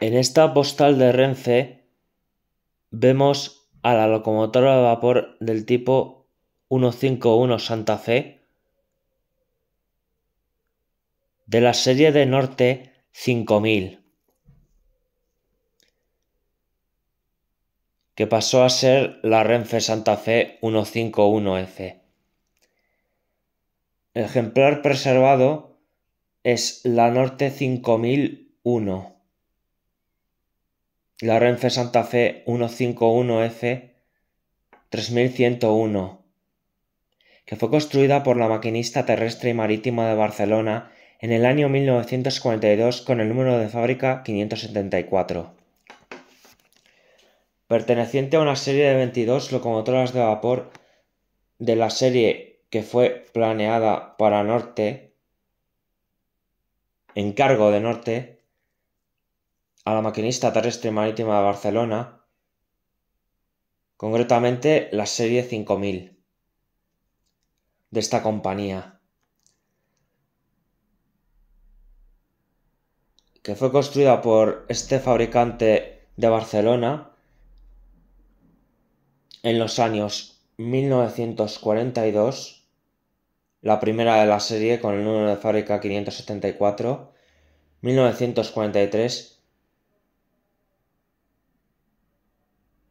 En esta postal de Renfe vemos a la locomotora de vapor del tipo 151 Santa Fe de la serie de Norte 5000 que pasó a ser la Renfe Santa Fe 151F. El ejemplar preservado es la Norte 5001 la Renfe Santa Fe 151F 3101, que fue construida por la maquinista terrestre y marítima de Barcelona en el año 1942 con el número de fábrica 574. Perteneciente a una serie de 22 locomotoras de vapor de la serie que fue planeada para Norte, en cargo de Norte, la maquinista terrestre marítima de Barcelona, concretamente la serie 5000 de esta compañía, que fue construida por este fabricante de Barcelona en los años 1942, la primera de la serie con el número de fábrica 574, 1943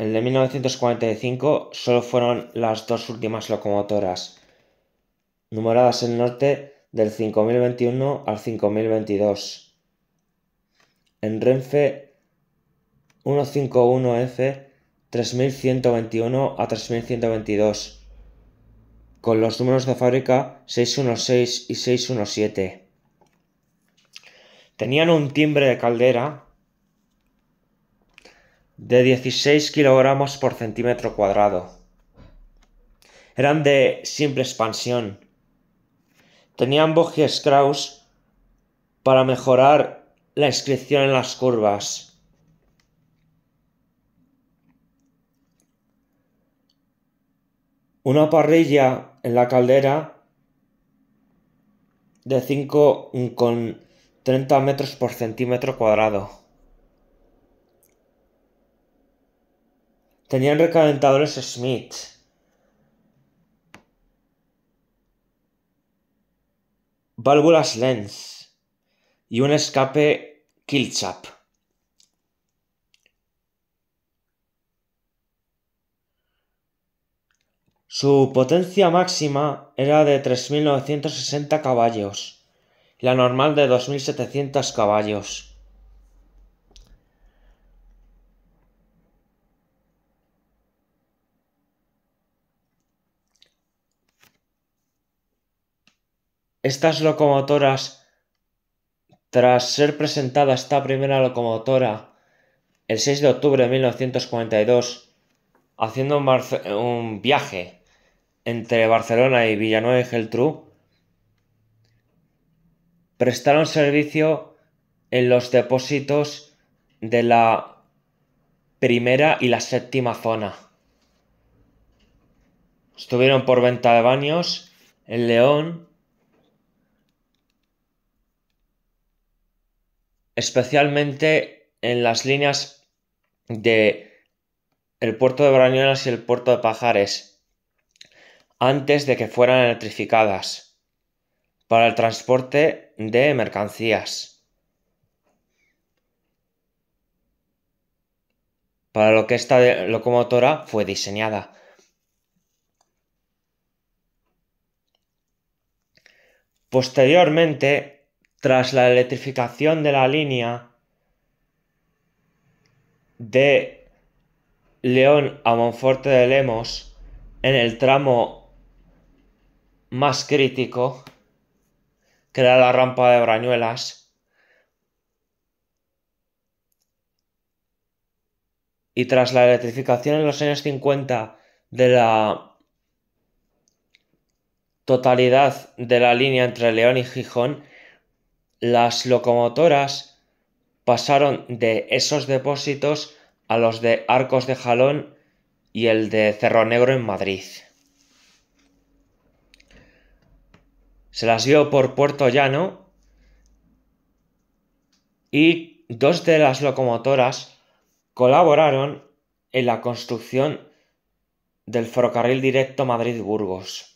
El de 1945 solo fueron las dos últimas locomotoras, numeradas en el norte del 5021 al 5022. En Renfe 151F 3121 a 3122, con los números de fábrica 616 y 617. Tenían un timbre de caldera de 16 kilogramos por centímetro cuadrado. Eran de simple expansión. Tenían bogies strauss para mejorar la inscripción en las curvas. Una parrilla en la caldera de 5,30 con metros por centímetro cuadrado. Tenían recalentadores Smith. Válvulas Lenz. Y un escape Kilchap. Su potencia máxima era de 3.960 caballos, la normal de 2.700 caballos. Estas locomotoras, tras ser presentada esta primera locomotora el 6 de octubre de 1942, haciendo un, viaje entre Barcelona y Villanueva y Geltrú, prestaron servicio en los depósitos de la primera y la séptima zona. Estuvieron por venta de baños en León, especialmente en las líneas de el puerto de Brañuelas y el puerto de Pajares, antes de que fueran electrificadas, para el transporte de mercancías. Para lo que esta locomotora fue diseñada. Posteriormente, tras la electrificación de la línea de León a Monforte de Lemos, en el tramo más crítico, que era la rampa de Brañuelas, y tras la electrificación en los años 50 de la totalidad de la línea entre León y Gijón, las locomotoras pasaron de esos depósitos a los de Arcos de Jalón y el de Cerro Negro en Madrid. Se las dio por Puerto Llano y dos de las locomotoras colaboraron en la construcción del ferrocarril directo Madrid-Burgos.